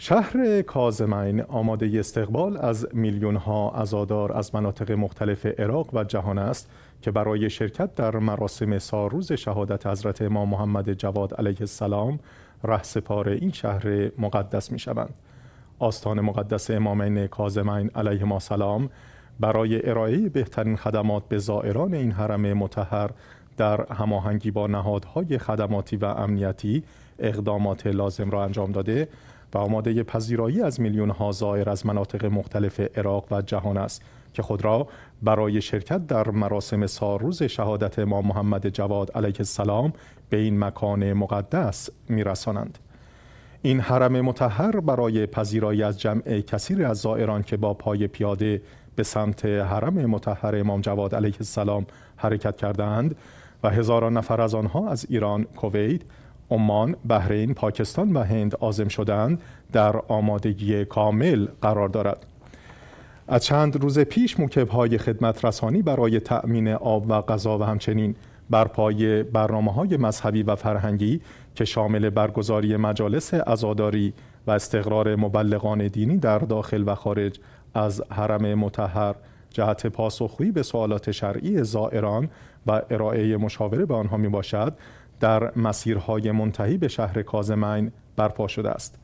شهر کازمین آماده استقبال از میلیون ها عزادار از مناطق مختلف عراق و جهان است که برای شرکت در مراسم سالروز شهادت حضرت امام محمد جواد علیه السلام رهسپار این شهر مقدس می شوند. آستان مقدس امامین کازمین علیه ما سلام برای ارائه بهترین خدمات به زائران این حرم متحر در هماهنگی با نهادهای خدماتی و امنیتی اقدامات لازم را انجام داده و آماده پذیرایی از میلیون ها زائر از مناطق مختلف عراق و جهان است که خود را برای شرکت در مراسم روز شهادت امام محمد جواد علیه السلام به این مکان مقدس میرسانند. این حرم متحر برای پذیرایی از جمع کثیر از زائران که با پای پیاده به سمت حرم متحر امام جواد علیه السلام حرکت کردند و هزاران نفر از آنها از ایران، کویت، عمان، بحرین، پاکستان و هند آزم شدند در آمادگی کامل قرار دارد. از چند روز پیش موکب های خدمت رسانی برای تأمین آب و غذا و همچنین برپای برنامه های مذهبی و فرهنگی که شامل برگزاری مجالس ازاداری و استقرار مبلغان دینی در داخل و خارج از حرم متحر جهت پاسخگویی به سوالات شرعی زائران و ارائه مشاوره به آنها می باشد در مسیرهای منتهی به شهر کازمین برپا شده است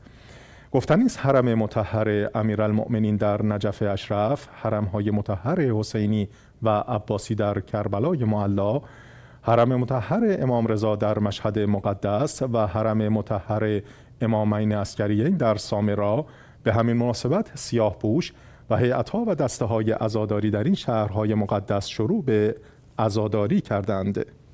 گفتن نیست حرم متحر امیرالمؤمنین در نجف اشرف حرمهای متحر حسینی و عباسی در کربلای معلا حرم متحر امام رضا در مشهد مقدس و حرم متحر امامین اسکریین در سامرا به همین مناسبت سیاه پوش و هیئتها و دسته های ازاداری در این شهرهای مقدس شروع به ازاداری کردند.